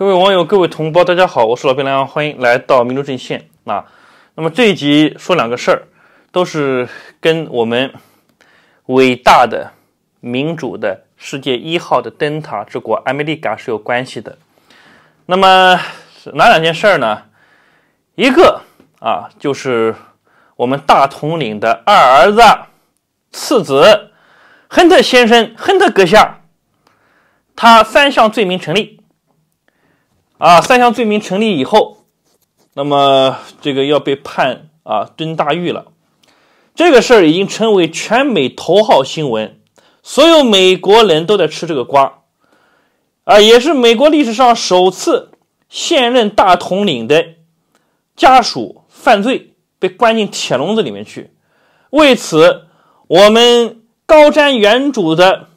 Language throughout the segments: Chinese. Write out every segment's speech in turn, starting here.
各位网友，各位同胞，大家好，我是老兵梁洋，欢迎来到民主阵线啊。那么这一集说两个事儿，都是跟我们伟大的民主的世界一号的灯塔之国阿美利卡是有关系的。那么哪两件事儿呢？一个啊，就是我们大统领的二儿子、次子亨特先生、亨特阁下，他三项罪名成立。啊！三项罪名成立以后，那么这个要被判啊蹲大狱了。这个事儿已经成为全美头号新闻，所有美国人都在吃这个瓜。啊，也是美国历史上首次现任大统领的家属犯罪被关进铁笼子里面去。为此，我们高瞻远瞩的、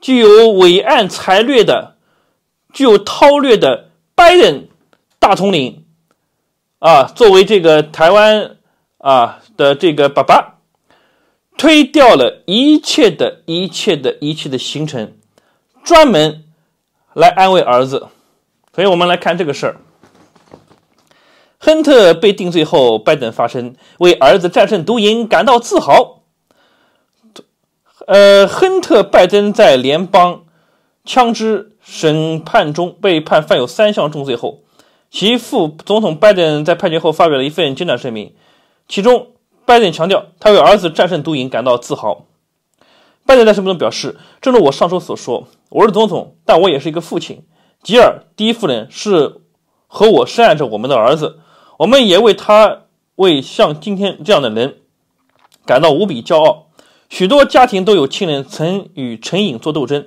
具有伟岸才略的、具有韬略的。拜登大统领啊，作为这个台湾啊的这个爸爸，推掉了一切的一切的一切的行程，专门来安慰儿子。所以我们来看这个事儿：，亨特被定罪后，拜登发声为儿子战胜毒瘾感到自豪。呃，亨特拜登在联邦枪支。审判中被判犯有三项重罪后，其副总统拜登在判决后发表了一份简短声明，其中拜登强调他为儿子战胜毒瘾感到自豪。拜登在声明中表示：“正如我上周所说，我是总统，但我也是一个父亲。吉尔·第一夫人是和我深爱着我们的儿子，我们也为他为像今天这样的人感到无比骄傲。许多家庭都有亲人曾与成瘾做斗争。”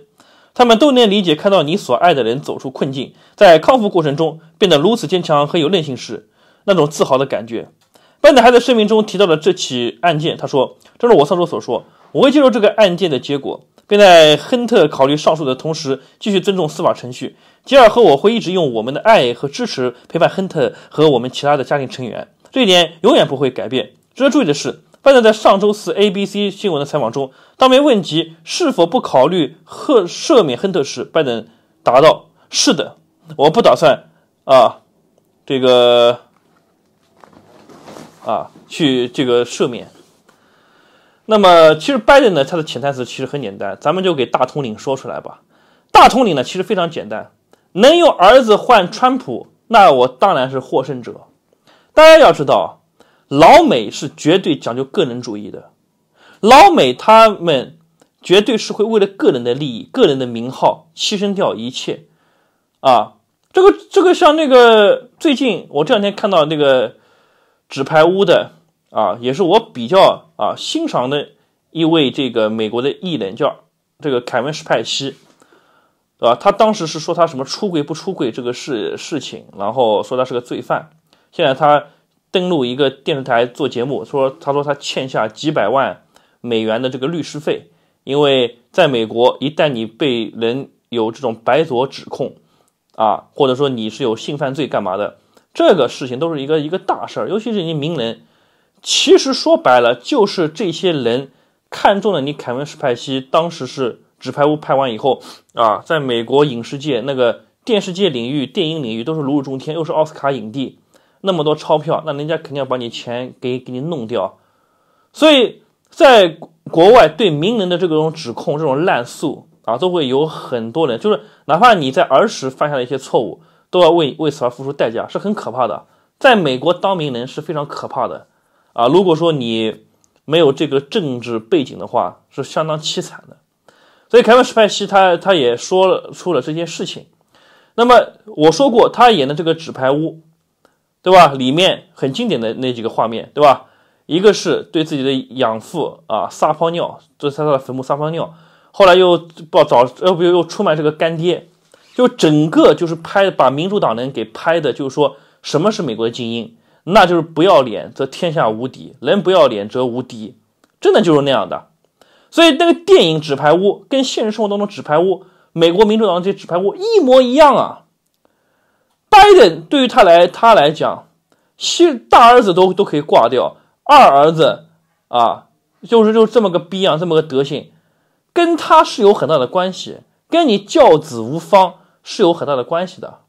他们都能理解，看到你所爱的人走出困境，在康复过程中变得如此坚强和有韧性时，那种自豪的感觉。班德还在声明中提到了这起案件，他说：“正如我上述所说，我会接受这个案件的结果，并在亨特考虑上诉的同时，继续尊重司法程序。吉尔和我会一直用我们的爱和支持陪伴亨特和我们其他的家庭成员，这一点永远不会改变。”值得注意的是。拜登在上周四 ABC 新闻的采访中，当被问及是否不考虑赫赦免亨特时，拜登答道：“是的，我不打算啊，这个啊去这个赦免。”那么，其实拜登呢，他的潜台词其实很简单，咱们就给大统领说出来吧。大统领呢，其实非常简单，能用儿子换川普，那我当然是获胜者。大家要知道。老美是绝对讲究个人主义的，老美他们绝对是会为了个人的利益、个人的名号牺牲掉一切。啊，这个这个像那个最近我这两天看到那个纸牌屋的啊，也是我比较啊欣赏的一位这个美国的艺人，叫这个凯文·史派西，对吧？他当时是说他什么出轨不出轨这个事事情，然后说他是个罪犯，现在他。登录一个电视台做节目，说他说他欠下几百万美元的这个律师费，因为在美国，一旦你被人有这种白左指控，啊，或者说你是有性犯罪干嘛的，这个事情都是一个一个大事儿，尤其是你名人。其实说白了，就是这些人看中了你凯文·史派西，当时是《纸牌屋》拍完以后啊，在美国影视界那个电视界领域、电影领域都是如日中天，又是奥斯卡影帝。那么多钞票，那人家肯定要把你钱给给你弄掉。所以，在国外对名人的这种指控、这种滥诉啊，都会有很多人，就是哪怕你在儿时犯下了一些错误，都要为为此而付出代价，是很可怕的。在美国当名人是非常可怕的啊！如果说你没有这个政治背景的话，是相当凄惨的。所以，凯文·史派西他他也说了出了这件事情。那么，我说过他演的这个《纸牌屋》。对吧？里面很经典的那几个画面，对吧？一个是对自己的养父啊撒泡尿，对他的坟墓撒泡尿，后来又报早，又不又出卖这个干爹，就整个就是拍把民主党人给拍的，就是说什么是美国的精英，那就是不要脸则天下无敌，人不要脸则无敌，真的就是那样的。所以那个电影《纸牌屋》跟现实生活当中《纸牌屋》美国民主党这些纸牌屋一模一样啊。拜登对于他来他来讲，是大儿子都都可以挂掉，二儿子啊，就是就这么个逼样，这么个德性，跟他是有很大的关系，跟你教子无方是有很大的关系的，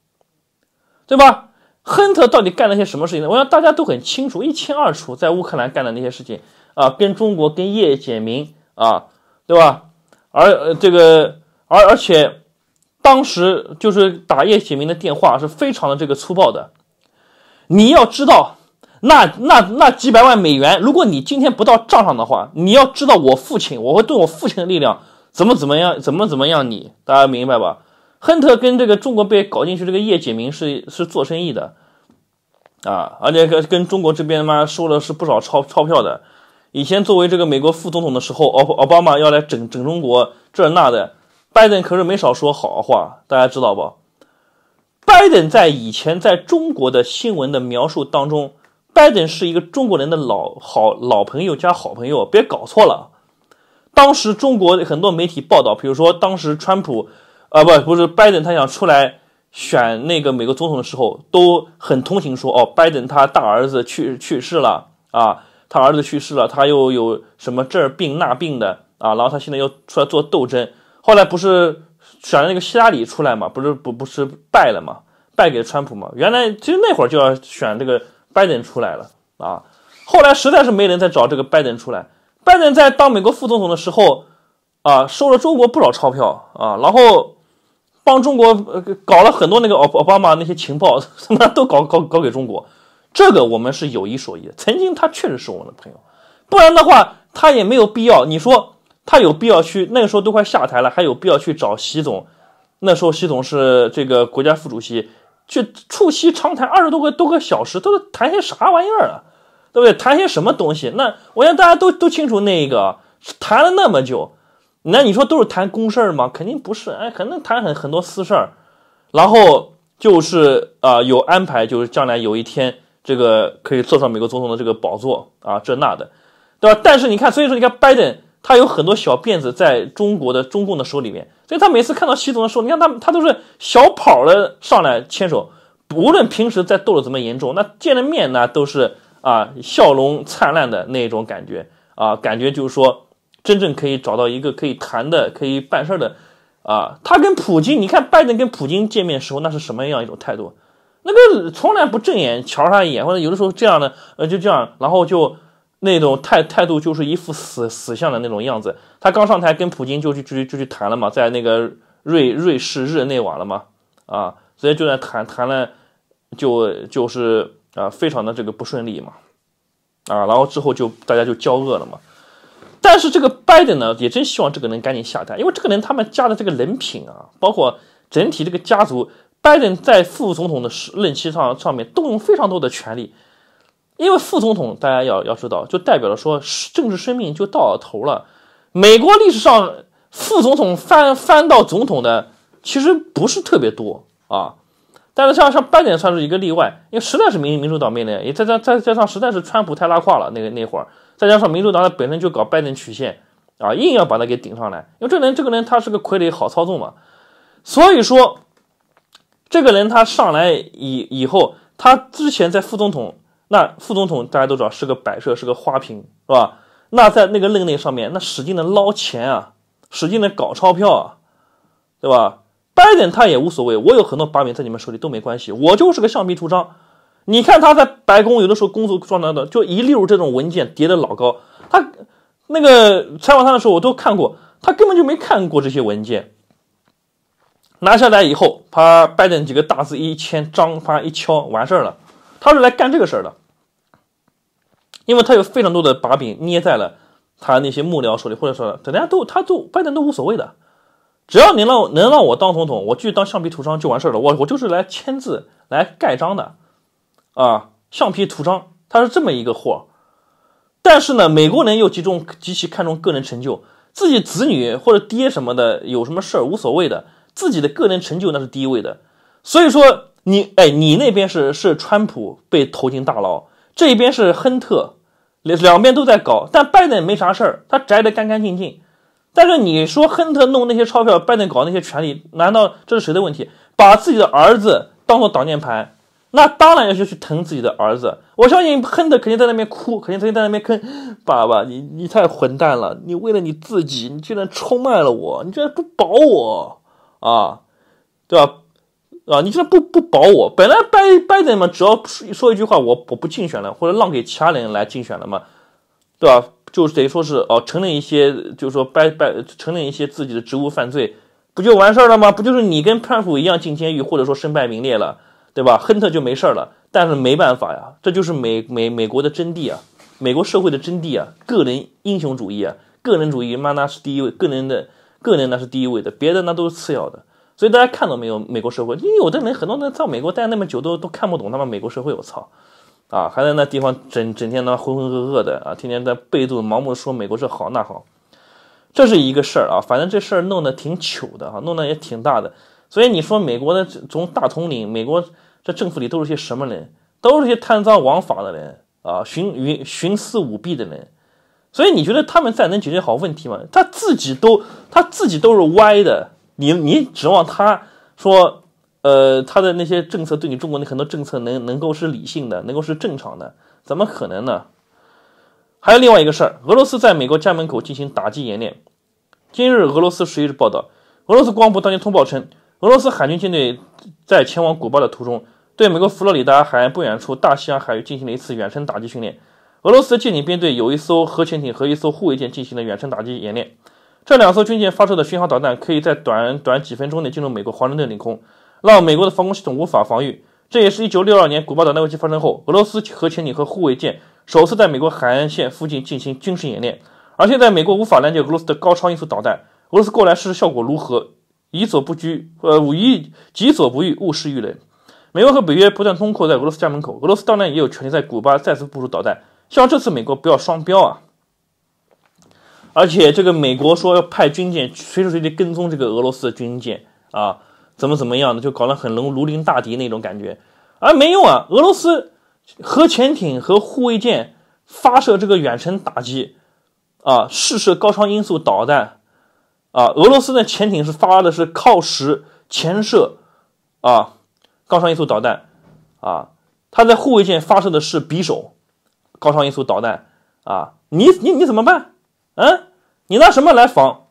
对吧？亨特到底干了些什么事情呢？我想大家都很清楚，一清二楚，在乌克兰干的那些事情啊，跟中国跟叶简明啊，对吧？而这个而而且。当时就是打叶简明的电话，是非常的这个粗暴的。你要知道，那那那几百万美元，如果你今天不到账上的话，你要知道我父亲，我会对我父亲的力量怎么怎么样，怎么怎么样。你大家明白吧？亨特跟这个中国被搞进去，这个叶简明是是做生意的啊，而且跟跟中国这边嘛，妈收了是不少钞钞票的。以前作为这个美国副总统的时候，奥奥巴马要来整整中国这那的。拜登可是没少说好话，大家知道不？拜登在以前在中国的新闻的描述当中，拜登是一个中国人的老好老朋友加好朋友，别搞错了。当时中国很多媒体报道，比如说当时川普啊，不不是拜登，他想出来选那个美国总统的时候，都很同情说哦，拜登他大儿子去去世了啊，他儿子去世了，他又有什么这病那病的啊，然后他现在又出来做斗争。后来不是选了那个希拉里出来嘛？不是不不是败了嘛，败给川普嘛？原来其实那会儿就要选这个拜登出来了啊。后来实在是没人再找这个拜登出来。拜登在当美国副总统的时候啊，收了中国不少钞票啊，然后帮中国搞了很多那个奥奥巴马那些情报，他 妈都搞搞搞给中国。这个我们是有一说一，曾经他确实是我们的朋友，不然的话他也没有必要。你说。他有必要去那个时候都快下台了，还有必要去找习总？那时候习总是这个国家副主席，去促膝长谈二十多个多个小时，都谈些啥玩意儿啊？对不对？谈些什么东西？那我想大家都都清楚，那个谈了那么久，那你说都是谈公事儿吗？肯定不是，哎，可能谈很很多私事儿。然后就是啊，有安排，就是将来有一天这个可以坐上美国总统的这个宝座啊，这那的，对吧？但是你看，所以说你看拜登。他有很多小辫子在中国的中共的手里面，所以他每次看到习总的时候，你看他他都是小跑的上来牵手，不论平时再斗得怎么严重，那见了面呢都是啊笑容灿烂的那种感觉啊，感觉就是说真正可以找到一个可以谈的、可以办事的啊。他跟普京，你看拜登跟普京见面时候那是什么样一种态度？那个从来不正眼瞧他一眼，或者有的时候这样的，呃，就这样，然后就。那种态态度就是一副死死相的那种样子。他刚上台跟普京就去就去就去谈了嘛，在那个瑞瑞士日内瓦了嘛，啊，所以就在谈谈了，就就是啊，非常的这个不顺利嘛，啊，然后之后就大家就交恶了嘛。但是这个拜登呢，也真希望这个能赶紧下台，因为这个人他们家的这个人品啊，包括整体这个家族，拜登在副总统的任期上上面动用非常多的权利。因为副总统，大家要要知道，就代表了说政治生命就到头了。美国历史上副总统翻翻到总统的其实不是特别多啊，但是像像拜登算是一个例外，因为实在是民民主党面临也再再再再加上实在是川普太拉胯了，那个那会儿，再加上民主党他本身就搞拜登曲线啊，硬要把它给顶上来，因为这人这个人他是个傀儡，好操纵嘛。所以说，这个人他上来以以后，他之前在副总统。那副总统大家都知道是个摆设，是个花瓶，是吧？那在那个任内上面，那使劲的捞钱啊，使劲的搞钞票啊，对吧？拜登他也无所谓，我有很多把柄在你们手里都没关系，我就是个橡皮图章。你看他在白宫有的时候工作状态的，就一溜这种文件叠的老高，他那个采访他的时候我都看过，他根本就没看过这些文件。拿下来以后，他拜登几个大字一签，章发一敲，完事儿了。他是来干这个事儿的，因为他有非常多的把柄捏在了他那些幕僚手里，或者说，等家都他都拜登都无所谓的，只要你让能让我当总统，我继续当橡皮图章就完事儿了。我我就是来签字来盖章的，啊，橡皮图章，他是这么一个货。但是呢，美国人又集中极其看重个人成就，自己子女或者爹什么的有什么事儿无所谓的，自己的个人成就那是第一位的，所以说。你哎，你那边是是川普被投进大牢，这边是亨特，两两边都在搞，但拜登没啥事儿，他宅得干干净净。但是你说亨特弄那些钞票，拜登搞那些权利，难道这是谁的问题？把自己的儿子当做挡箭牌，那当然要去疼自己的儿子。我相信亨特肯定在那边哭，肯定在那边坑爸爸，你你太混蛋了，你为了你自己，你居然出卖了我，你居然不保我啊，对吧？啊，你现在不不保我，本来拜拜登嘛，只要说说一句话，我我不竞选了，或者让给其他人来竞选了嘛，对吧？就等于说是哦，承认一些，就是说拜拜承认一些自己的职务犯罪，不就完事儿了吗？不就是你跟叛徒一样进监狱，或者说身败名裂了，对吧？亨特就没事儿了，但是没办法呀，这就是美美美国的真谛啊，美国社会的真谛啊，个人英雄主义啊，个人主义嘛那是第一位，个人的个人那是第一位的，别的那都是次要的。所以大家看到没有？美国社会，你有的人很多人在美国待那么久，都都看不懂他妈美国社会。我操，啊，还在那地方整整天他浑浑噩噩的啊，天天在被动盲目说美国这好那好，这是一个事儿啊。反正这事儿弄得挺糗的哈，弄得也挺大的。所以你说美国的从大统领，美国这政府里都是些什么人？都是些贪赃枉法的人啊，徇寻徇私舞弊的人。所以你觉得他们在能解决好问题吗？他自己都他自己都是歪的。你你指望他说，呃，他的那些政策对你中国的很多政策能能够是理性的，能够是正常的，怎么可能呢？还有另外一个事儿，俄罗斯在美国家门口进行打击演练。今日俄罗斯十一日报道，俄罗斯国防部当天通报称，俄罗斯海军舰队在前往古巴的途中，对美国佛罗里达海岸不远处大西洋海域进行了一次远程打击训练。俄罗斯舰艇编队有一艘核潜艇和一艘护卫舰进行了远程打击演练。这两艘军舰发射的巡航导弹，可以在短短几分钟内进入美国华盛顿领空，让美国的防空系统无法防御。这也是1962年古巴导弹危机发生后，俄罗斯核潜艇和护卫舰首次在美国海岸线附近进行军事演练。而现在美国无法拦截俄罗斯的高超音速导弹，俄罗斯过来试试效果如何？已所不居，呃，勿欲，己所不欲，勿施于人。美国和北约不断通过在俄罗斯家门口，俄罗斯当然也有权利在古巴再次部署导弹。希望这次美国不要双标啊！而且这个美国说要派军舰随时随地跟踪这个俄罗斯的军舰啊，怎么怎么样的就搞得很能如临大敌那种感觉，而没用啊！俄罗斯核潜艇和护卫舰发射这个远程打击，啊，试射高超音速导弹，啊，俄罗斯的潜艇是发的是靠实潜射，啊，高超音速导弹，啊，它在护卫舰发射的是匕首，高超音速导弹，啊，你你你怎么办？嗯？你拿什么来防，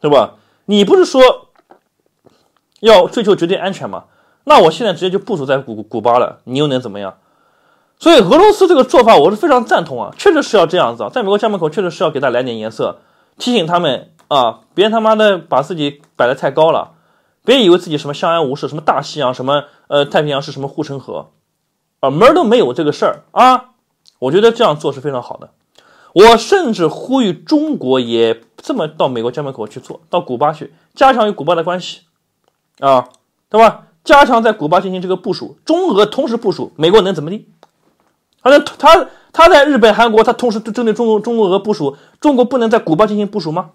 对吧？你不是说要追求绝对安全吗？那我现在直接就部署在古古巴了，你又能怎么样？所以俄罗斯这个做法我是非常赞同啊，确实是要这样子啊，在美国家门口确实是要给他来点颜色，提醒他们啊，别他妈的把自己摆的太高了，别以为自己什么相安无事，什么大西洋什么呃太平洋是什么护城河，啊门都没有这个事儿啊！我觉得这样做是非常好的。我甚至呼吁中国也这么到美国家门口去做到古巴去，加强与古巴的关系，啊，对吧？加强在古巴进行这个部署，中俄同时部署，美国能怎么地？他他他在日本、韩国，他同时针对中国中国、俄部署，中国不能在古巴进行部署吗？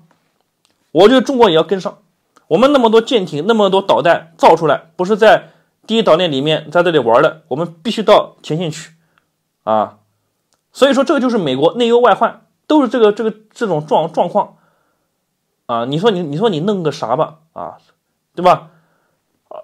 我觉得中国也要跟上，我们那么多舰艇、那么多导弹造出来，不是在第一岛链里面在这里玩的，我们必须到前线去，啊。所以说，这个就是美国内忧外患，都是这个这个这种状状况，啊，你说你你说你弄个啥吧，啊，对吧？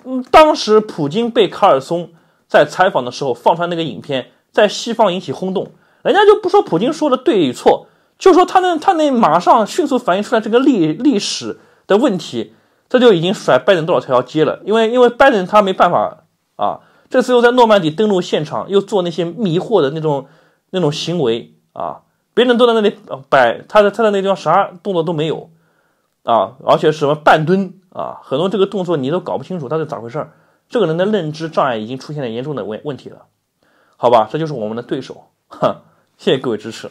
嗯，当时普京被卡尔松在采访的时候放出来那个影片，在西方引起轰动，人家就不说普京说的对与错，就说他能他能马上迅速反映出来这个历历史的问题，这就已经甩拜登多少条街了。因为因为拜登他没办法啊，这次又在诺曼底登陆现场又做那些迷惑的那种。那种行为啊，别人都在那里摆，他在他在那地方啥动作都没有，啊，而且什么半蹲啊，很多这个动作你都搞不清楚他是咋回事儿，这个人的认知障碍已经出现了严重的问问题了，好吧，这就是我们的对手，哈，谢谢各位支持。